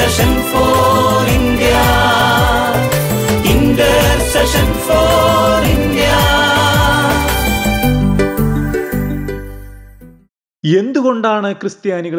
session for India. Intercession for India. എന്തുകൊണ്ടാണ്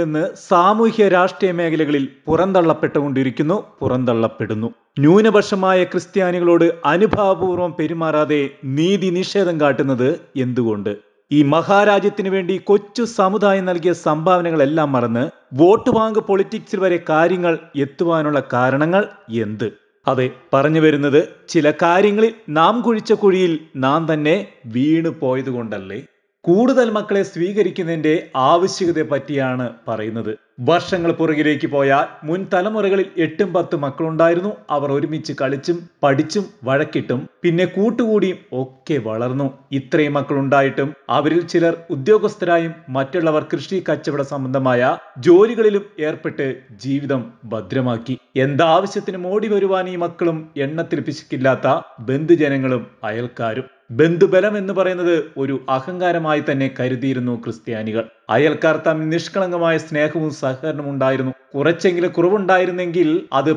ഇന്ന് സാമൂഹ്യ രാഷ്ട്രീയ മേഖലകളിൽ പുറന്തള്ളപ്പെട്ടുകൊണ്ടിരിക്കുന്നു പുറന്തള്ളപ്പെടുന്നു ന്യൂനപക്ഷമായ ക്രിസ്ത്യാനികളോട് അനുഭാവപൂർവം പെരുമാറാതെ നീതി നിഷേധം കാട്ടുന്നത് എന്തുകൊണ്ട് ഈ മഹാരാജ്യത്തിന് വേണ്ടി കൊച്ചു സമുദായം നൽകിയ സംഭാവനകളെല്ലാം മറന്ന് വോട്ട് ബാങ്ക് പൊളിറ്റിക്സിൽ വരെ കാര്യങ്ങൾ എത്തുവാനുള്ള കാരണങ്ങൾ എന്ത് അതെ പറഞ്ഞു വരുന്നത് ചില കാര്യങ്ങളിൽ നാം കുഴിച്ച കുഴിയിൽ നാം തന്നെ വീണു പോയതുകൊണ്ടല്ലേ കൂടുതൽ മക്കളെ സ്വീകരിക്കുന്നതിന്റെ ആവശ്യകതയെ പറ്റിയാണ് പറയുന്നത് വർഷങ്ങൾ പുറകിലേക്ക് പോയാൽ മുൻ തലമുറകളിൽ എട്ടും പത്തും മക്കളുണ്ടായിരുന്നു അവർ ഒരുമിച്ച് കളിച്ചും പഠിച്ചും വഴക്കിട്ടും പിന്നെ കൂട്ടുകൂടിയും ഒക്കെ വളർന്നു ഇത്രയും മക്കളുണ്ടായിട്ടും അവരിൽ ചിലർ ഉദ്യോഗസ്ഥരായും മറ്റുള്ളവർ കൃഷി കച്ചവട സംബന്ധമായ ജോലികളിലും ഏർപ്പെട്ട് ജീവിതം ഭദ്രമാക്കി എന്താവശ്യത്തിനും ഓടി വരുവാൻ ഈ മക്കളും എണ്ണത്തിൽ പിശുക്കില്ലാത്ത ബന്ധുജനങ്ങളും അയൽക്കാരും ബന്ധുബലം എന്ന് പറയുന്നത് ഒരു അഹങ്കാരമായി തന്നെ കരുതിയിരുന്നു ക്രിസ്ത്യാനികൾ അയൽക്കാർ തമ്മിൽ നിഷ്കളങ്കമായ സ്നേഹവും സഹകരണവും ഉണ്ടായിരുന്നു കുറച്ചെങ്കിലും കുറവുണ്ടായിരുന്നെങ്കിൽ അത്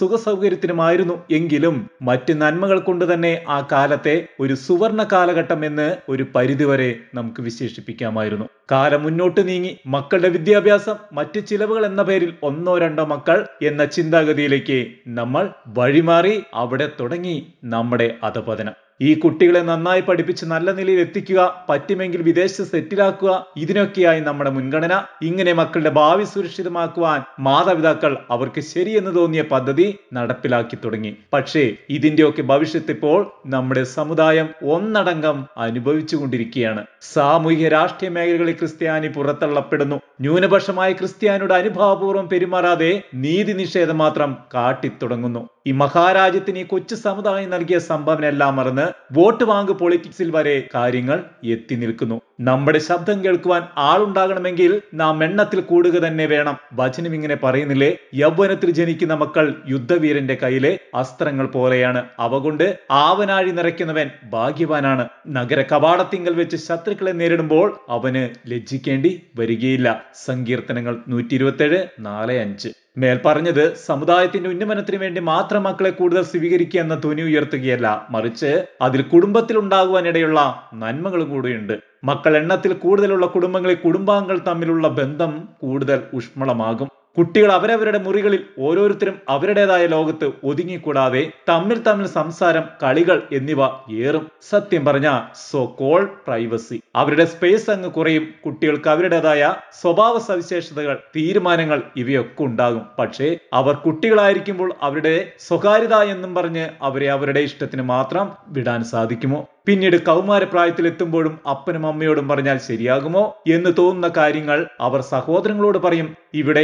സുഖ സൗകര്യത്തിനുമായിരുന്നു എങ്കിലും മറ്റ് നന്മകൾ കൊണ്ട് തന്നെ ആ കാലത്തെ ഒരു സുവർണ കാലഘട്ടം എന്ന് ഒരു പരിധിവരെ നമുക്ക് വിശേഷിപ്പിക്കാമായിരുന്നു കാലം മുന്നോട്ട് നീങ്ങി മക്കളുടെ വിദ്യാഭ്യാസം മറ്റ് ചിലവുകൾ എന്ന പേരിൽ ഒന്നോ രണ്ടോ മക്കൾ എന്ന ചിന്താഗതിയിലേക്ക് നമ്മൾ വഴിമാറി അവിടെ തുടങ്ങി നമ്മുടെ അധപതനം ഈ കുട്ടികളെ നന്നായി പഠിപ്പിച്ച് നല്ല നിലയിൽ എത്തിക്കുക പറ്റുമെങ്കിൽ വിദേശത്ത് സെറ്റിലാക്കുക ഇതിനൊക്കെയായി നമ്മുടെ മുൻഗണന ഇങ്ങനെ മക്കളുടെ ഭാവി സുരക്ഷിതമാക്കുവാൻ മാതാപിതാക്കൾ അവർക്ക് ശരിയെന്ന് തോന്നിയ പദ്ധതി നടപ്പിലാക്കി തുടങ്ങി പക്ഷേ ഇതിന്റെയൊക്കെ ഭവിഷ്യത്ത് ഇപ്പോൾ നമ്മുടെ സമുദായം ഒന്നടങ്കം അനുഭവിച്ചു കൊണ്ടിരിക്കുകയാണ് സാമൂഹിക രാഷ്ട്രീയ മേഖലകളിൽ ക്രിസ്ത്യാനി പുറത്തള്ളപ്പെടുന്നു ന്യൂനപക്ഷമായ ക്രിസ്ത്യാനിയുടെ അനുഭാവപൂർവ്വം പെരുമാറാതെ നീതി നിഷേധം മാത്രം കാട്ടിത്തുടങ്ങുന്നു ഈ മഹാരാജ്യത്തിന് ഈ കൊച്ചു സമുദായം നൽകിയ സംഭാവന എല്ലാം മറന്ന് വോട്ട് വാങ്ങ് പൊളിറ്റിക്സിൽ വരെ കാര്യങ്ങൾ എത്തി നിൽക്കുന്നു നമ്മുടെ ശബ്ദം കേൾക്കുവാൻ ആളുണ്ടാകണമെങ്കിൽ നാം എണ്ണത്തിൽ കൂടുക തന്നെ വേണം വചനം ഇങ്ങനെ പറയുന്നില്ലേ യൗവനത്തിൽ ജനിക്കുന്ന മക്കൾ യുദ്ധവീരന്റെ കയ്യിലെ അസ്ത്രങ്ങൾ പോലെയാണ് അവ കൊണ്ട് ആവനാഴി നിറയ്ക്കുന്നവൻ ഭാഗ്യവാനാണ് നഗര കവാടത്തിങ്കൽ വെച്ച് ശത്രുക്കളെ നേരിടുമ്പോൾ അവന് ലജ്ജിക്കേണ്ടി വരികയില്ല സങ്കീർത്തനങ്ങൾ നൂറ്റി ഏഴ് നാല് അഞ്ച് മേൽപ്പറഞ്ഞത് സമുദായത്തിന്റെ ഉന്നമനത്തിന് വേണ്ടി മാത്രം മക്കളെ കൂടുതൽ സ്വീകരിക്കുക എന്ന ധ്വനി ഉയർത്തുകയല്ല മറിച്ച് അതിൽ കുടുംബത്തിൽ ഉണ്ടാകുവാനിടയുള്ള നന്മകളും കൂടെയുണ്ട് മക്കൾ എണ്ണത്തിൽ കൂടുതലുള്ള കുടുംബങ്ങളിൽ കുടുംബാംഗങ്ങൾ തമ്മിലുള്ള ബന്ധം കൂടുതൽ ഊഷ്മളമാകും കുട്ടികൾ അവരവരുടെ മുറികളിൽ ഓരോരുത്തരും അവരുടേതായ ലോകത്ത് ഒതുങ്ങിക്കൂടാതെ തമ്മിൽ തമ്മിൽ സംസാരം കളികൾ എന്നിവ ഏറും സത്യം പറഞ്ഞ സോ കോൾ പ്രൈവസി അവരുടെ സ്പേസ് അങ്ങ് കുറയും കുട്ടികൾക്ക് അവരുടേതായ സ്വഭാവ സവിശേഷതകൾ തീരുമാനങ്ങൾ ഇവയൊക്കെ ഉണ്ടാകും പക്ഷേ അവർ കുട്ടികളായിരിക്കുമ്പോൾ അവരുടെ സ്വകാര്യത എന്നും പറഞ്ഞ് അവരെ അവരുടെ ഇഷ്ടത്തിന് മാത്രം വിടാൻ സാധിക്കുമോ പിന്നീട് കൗമാര പ്രായത്തിലെത്തുമ്പോഴും അപ്പനും അമ്മയോടും പറഞ്ഞാൽ ശരിയാകുമോ എന്ന് തോന്നുന്ന കാര്യങ്ങൾ അവർ സഹോദരങ്ങളോട് പറയും ഇവിടെ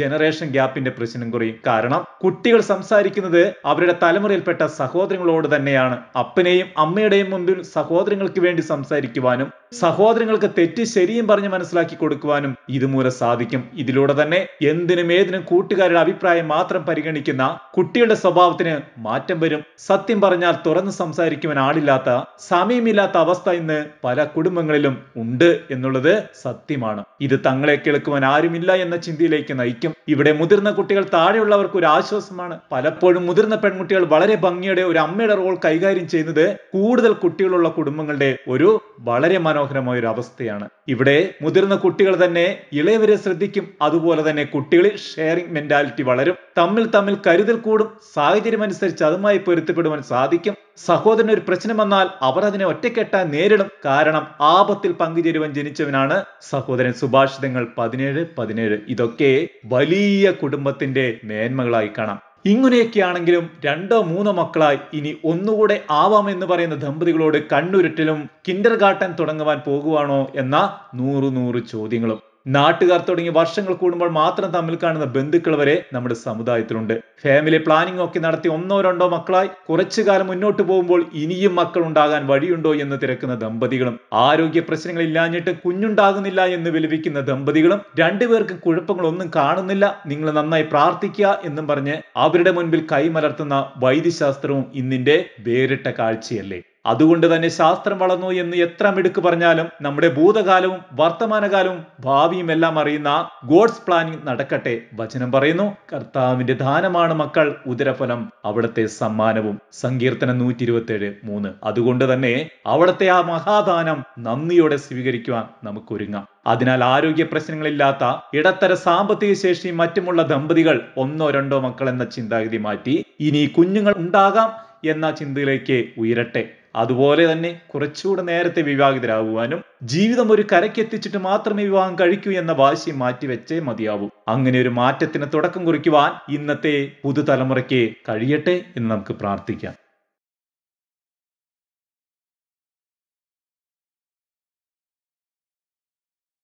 ജനറേഷൻ ഗ്യാപ്പിന്റെ പ്രശ്നം കുറയും കാരണം കുട്ടികൾ സംസാരിക്കുന്നത് അവരുടെ തലമുറയിൽപ്പെട്ട സഹോദരങ്ങളോട് തന്നെയാണ് അപ്പനെയും അമ്മയുടെയും മുമ്പിൽ സഹോദരങ്ങൾക്ക് വേണ്ടി സംസാരിക്കുവാനും സഹോദരങ്ങൾക്ക് തെറ്റ് ശരിയും പറഞ്ഞ് മനസ്സിലാക്കി കൊടുക്കുവാനും ഇതുമൂലം സാധിക്കും ഇതിലൂടെ തന്നെ എന്തിനും ഏതിനും കൂട്ടുകാരുടെ അഭിപ്രായം മാത്രം പരിഗണിക്കുന്ന കുട്ടിയുടെ സ്വഭാവത്തിന് മാറ്റം വരും സത്യം പറഞ്ഞാൽ തുറന്ന് സംസാരിക്കുവാൻ ആളില്ലാത്ത സമയമില്ലാത്ത അവസ്ഥ ഇന്ന് പല കുടുംബങ്ങളിലും ഉണ്ട് എന്നുള്ളത് സത്യമാണ് ഇത് തങ്ങളെ കേൾക്കുവാൻ ആരുമില്ല എന്ന ചിന്തയിലേക്ക് നയിക്കും ഇവിടെ മുതിർന്ന കുട്ടികൾ താഴെയുള്ളവർക്ക് ഒരു ആശ്വാസമാണ് പലപ്പോഴും മുതിർന്ന പെൺകുട്ടികൾ വളരെ ഭംഗിയുടെ ഒരു അമ്മയുടെ റോൾ കൈകാര്യം ചെയ്യുന്നത് കൂടുതൽ കുട്ടികളുള്ള കുടുംബങ്ങളുടെ ഒരു വളരെ മനോ മനോഹരമായ ഒരു അവസ്ഥയാണ് ഇവിടെ മുതിർന്ന കുട്ടികൾ തന്നെ ഇളയവരെ ശ്രദ്ധിക്കും അതുപോലെ തന്നെ കുട്ടികളിൽ ഷെയറിംഗ് മെന്റാലിറ്റി വളരും തമ്മിൽ തമ്മിൽ കരുതൽ കൂടും സാഹചര്യം അനുസരിച്ച് അതുമായി പൊരുത്തപ്പെടുവാൻ സാധിക്കും സഹോദരന് ഒരു പ്രശ്നം വന്നാൽ അവർ അതിനെ ഒറ്റക്കെട്ടാൻ നേരിടും കാരണം ആപത്തിൽ പങ്കുചേരുവാൻ ജനിച്ചവനാണ് സഹോദരൻ സുഭാഷിതങ്ങൾ പതിനേഴ് പതിനേഴ് ഇതൊക്കെ വലിയ കുടുംബത്തിന്റെ മേന്മകളായി കാണാം ഇങ്ങനെയൊക്കെയാണെങ്കിലും രണ്ടോ മൂന്നോ മക്കളായി ഇനി ഒന്നുകൂടെ ആവാമെന്ന് പറയുന്ന ദമ്പതികളോട് കണ്ണുരുട്ടിലും കിൻഡർ ഗാർട്ടൻ തുടങ്ങുവാൻ പോകുവാണോ എന്ന നൂറു നൂറ് ചോദ്യങ്ങളും നാട്ടുകാർ തുടങ്ങി വർഷങ്ങൾ കൂടുമ്പോൾ മാത്രം തമ്മിൽ കാണുന്ന ബന്ധുക്കൾ വരെ നമ്മുടെ സമുദായത്തിലുണ്ട് ഫാമിലി പ്ലാനിംഗ് ഒക്കെ നടത്തി ഒന്നോ രണ്ടോ മക്കളായി കുറച്ചു കാലം മുന്നോട്ട് പോകുമ്പോൾ ഇനിയും മക്കൾ ഉണ്ടാകാൻ വഴിയുണ്ടോ എന്ന് തിരക്കുന്ന ദമ്പതികളും ആരോഗ്യ പ്രശ്നങ്ങൾ ഇല്ലാഞ്ഞിട്ട് കുഞ്ഞുണ്ടാകുന്നില്ല എന്ന് വിലപിക്കുന്ന ദമ്പതികളും രണ്ടുപേർക്കും കുഴപ്പങ്ങളൊന്നും കാണുന്നില്ല നിങ്ങൾ നന്നായി പ്രാർത്ഥിക്കുക എന്നും പറഞ്ഞ് അവരുടെ മുൻപിൽ കൈമലർത്തുന്ന വൈദ്യശാസ്ത്രവും ഇന്നിന്റെ വേറിട്ട കാഴ്ചയല്ലേ അതുകൊണ്ട് തന്നെ ശാസ്ത്രം വളർന്നു എന്ന് എത്ര മിടുക്ക് പറഞ്ഞാലും നമ്മുടെ ഭൂതകാലവും വർത്തമാനകാലവും ഭാവിയും എല്ലാം അറിയുന്ന ഗോഡ്സ് പ്ലാനിംഗ് നടക്കട്ടെ വചനം പറയുന്നു കർത്താവിന്റെ ദാനമാണ് മക്കൾ ഉദരഫലം അവിടത്തെ സമ്മാനവും സങ്കീർത്തനം നൂറ്റി ഇരുപത്തിയേഴ് മൂന്ന് അതുകൊണ്ട് തന്നെ അവിടത്തെ ആ മഹാദാനം നന്ദിയോടെ സ്വീകരിക്കുവാൻ നമുക്കൊരുങ്ങാം അതിനാൽ ആരോഗ്യ പ്രശ്നങ്ങളില്ലാത്ത ഇടത്തര സാമ്പത്തിക ശേഷിയും മറ്റുമുള്ള ദമ്പതികൾ ഒന്നോ രണ്ടോ മക്കൾ എന്ന ചിന്താഗതി മാറ്റി ഇനി കുഞ്ഞുങ്ങൾ ഉണ്ടാകാം എന്ന ചിന്തയിലേക്ക് ഉയരട്ടെ അതുപോലെ തന്നെ കുറച്ചുകൂടെ നേരത്തെ വിവാഹിതരാകുവാനും ജീവിതം ഒരു കരയ്ക്കെത്തിച്ചിട്ട് മാത്രമേ വിവാഹം കഴിക്കൂ എന്ന വാശി മാറ്റിവെച്ചേ മതിയാവൂ അങ്ങനെ ഒരു മാറ്റത്തിന് തുടക്കം കുറിക്കുവാൻ ഇന്നത്തെ പുതുതലമുറയ്ക്ക് കഴിയട്ടെ എന്ന് നമുക്ക് പ്രാർത്ഥിക്കാം